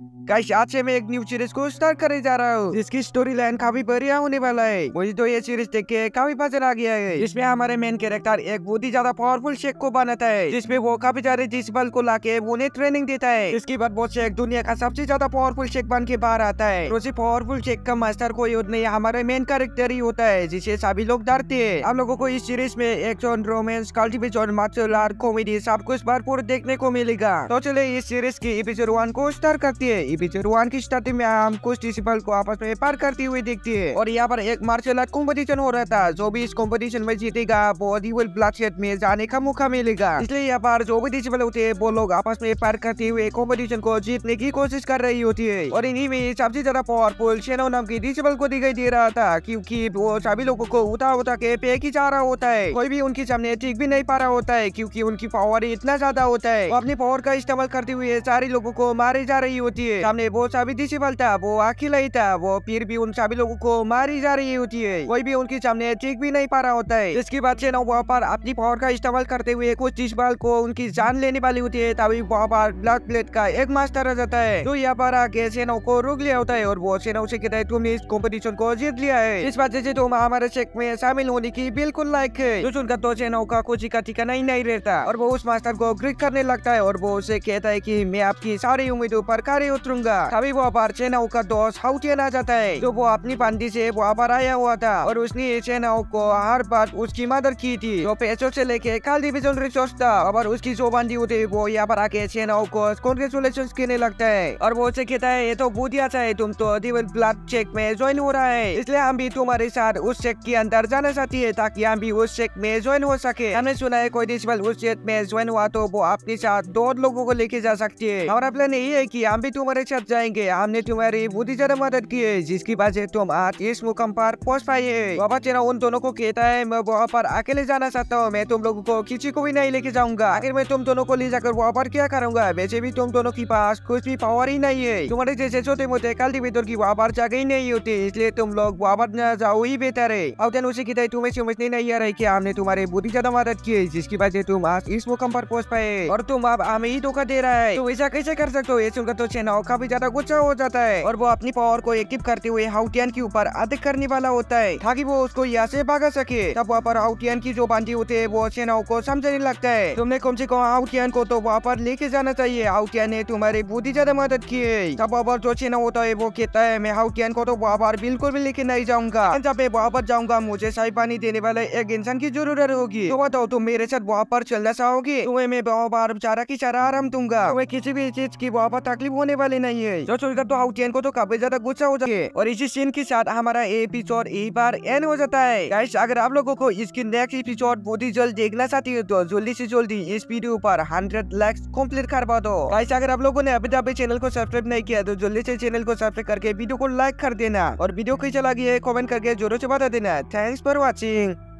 guys आज से मैं एक न्यू सीरीज को स्टार्ट करने जा रहा हूँ जिसकी स्टोरी लाइन काफी बढ़िया होने वाला है मुझे तो ये सीरीज देख के काफी पसंद आ गया है इसमें हमारे मेन कैरेक्टर एक बहुत ही ज्यादा पावरफुल शेख को बनाता है जिसमें वो काफी सारे बल को लाके उन्हें ट्रेनिंग देता है इसके बाद वो शेख दुनिया का सबसे ज्यादा पावरफुल शेख बन के बाहर आता है उसी पावरफुल शेख का मास्टर कोई और नहीं हमारे मेन कैरेक्टर ही होता है जिसे सभी लोग डरते है हम लोगो को इस सीरीज में action romance cultivation martial art comedy सब कुछ भरपूर देखने को मिलेगा तो चले इस सीरीज की एपिसोड वन को स्टार्ट करते देखती है एपिसोड वन की स्टार्टिंग में हम कुछ डिसिपल को आपस में व्यापार करते हुए देखते हैं और यहाँ पर एक मार्शल आर्ट कॉम्पिटिशन हो रहा था जो भी इस कॉम्पिटिशन में जीतेगा वो डीवल ब्लास्टेड में जाने का मौका मिलेगा इसलिए यहाँ पर जो भी डिसिपल होते हैं वो लोग आपस में व्यापार करते हुए कॉम्पिटिशन को जीतने की कोशिश कर रही होती है और इन्हीं में सबसे ज्यादा पावरफुल शेनो नाम की डिसिपल को दिखाई दे रहा था क्यूँकी वो सभी लोगो को उठा उठा के ही जा रहा होता है कोई भी उनके सामने टिक भी नहीं पा रहा होता है क्यूँकी उनकी पावर इतना ज्यादा होता है अपनी पावर का इस्तेमाल करते हुए सारे लोगों को मारे जा रही होती होती है सामने वो साबित दिसिबल था वो आखी लही था वो फिर भी उन सभी लोगों को मारी जा रही होती है कोई भी उनके सामने चीख भी नहीं पा रहा होता है इसके बाद से ना वहाँ पर अपनी पावर का इस्तेमाल करते हुए कुछ बाल को उनकी जान लेने वाली होती है तभी वहाँ पर ब्लैक प्लेट का एक मास्टर आ जाता है जो यहाँ पर आके सेना को रोक लिया होता है और वो सेना उसे कहता है तुमने इस कॉम्पिटिशन को जीत लिया है इस वजह से तुम हमारे चेक में शामिल होने की बिल्कुल लायक है जो सुनकर तो सेना का कुछ का ठिकाना ही नहीं रहता और वो उस मास्टर को ग्रिक करने लगता है और वो उसे कहता है की मैं आपकी सारी उम्मीदों पर कार्य ही उतरूंगा तभी वो बारचे का दोस्त हाउटियन आ जाता है जो वो अपनी पांडी से वहाँ पर आया हुआ था और उसने ऐसे को हर बार उसकी मदद की थी जो पैसों से लेके काल डिविजन रिसोर्स था और उसकी जो बांधी होती वो यहाँ पर आके ऐसे को कॉन्ग्रेचुलेशन कहने लगता है और वो उसे कहता है ये तो बहुत ही अच्छा है तुम तो दिवल ब्लड चेक में ज्वाइन हो रहा है इसलिए हम भी तुम्हारे साथ उस चेक के अंदर जाना चाहती है ताकि हम भी उस चेक में ज्वाइन हो सके हमने सुना है कोई डिसिपल उस चेक में ज्वाइन हुआ तो वो अपने साथ दो लोगों को लेके जा सकती है हमारा प्लान यही है की हम भी तुम्हारे साथ जाएंगे हमने तुम्हारी बुद्धि ज्यादा मदद की है जिसकी वजह से तुम आज इस मुकाम पर पहुँच पाए है बाबा तेरा उन दोनों को कहता है मैं वहाँ पर अकेले जाना चाहता हूँ मैं तुम लोगों को किसी को भी नहीं लेके जाऊंगा आखिर मैं तुम दोनों को ले जाकर वहाँ पर क्या करूंगा वैसे भी तुम दोनों के पास कुछ भी पावर ही नहीं है तुम्हारे जैसे छोटे मोटे कल्टिवेटर की वहाँ पर जगह ही नहीं होती इसलिए तुम लोग वहाँ पर न जाओ ही बेहतर है अवदान उसे की तुम्हें समझने नहीं आ रही की हमने तुम्हारी बुद्धि ज्यादा मदद की है जिसकी वजह से तुम आज इस मुकाम पर पहुँच पाए और तुम अब हमें ही धोखा दे रहा है तुम ऐसा कैसे कर सकते हो ये सुनकर तो सेनाओं का भी ज्यादा गुस्सा हो जाता है और वो अपनी पावर को एक्टिव करते हुए हाउटियन के ऊपर अधिक करने वाला होता है ताकि वो उसको यहाँ से भागा सके तब वहाँ पर हाउटियन की जो बांधी होती है वो सेनाओं को समझने लगता है तुमने कम से कम हाउटियन को तो वहाँ पर लेके जाना चाहिए हाउटियन ने तुम्हारी बहुत ही ज्यादा मदद की है तब वहाँ पर जो सेना होता है वो कहता है मैं हाउटियन को तो वहाँ पर बिल्कुल भी लेके नहीं जाऊंगा जब मैं वहाँ पर जाऊंगा मुझे शाही पानी देने वाले एक इंसान की जरूरत होगी तो बताओ तुम मेरे साथ वहाँ पर चलना चाहोगे तुम्हें मैं वहाँ पर चारा की चारा आराम दूंगा किसी भी चीज की वहाँ पर तकलीफ होने करने वाले नहीं है जो सोचकर तो हाउ को तो काफी ज्यादा गुस्सा हो जाए और इसी सीन के साथ हमारा एपिसोड एक बार एंड हो जाता है गाइस अगर आप लोगों को इसकी नेक्स्ट एपिसोड बहुत ही जल्द देखना चाहती है तो जल्दी से जल्दी इस वीडियो पर हंड्रेड लैक्स कम्प्लीट करवा दो गाइस अगर आप लोगों ने अभी तक चैनल को सब्सक्राइब नहीं किया तो जल्दी से चैनल को सब्सक्राइब करके वीडियो को लाइक कर देना और वीडियो कैसे लगी है कॉमेंट करके जोरों से बता देना थैंक्स फॉर वॉचिंग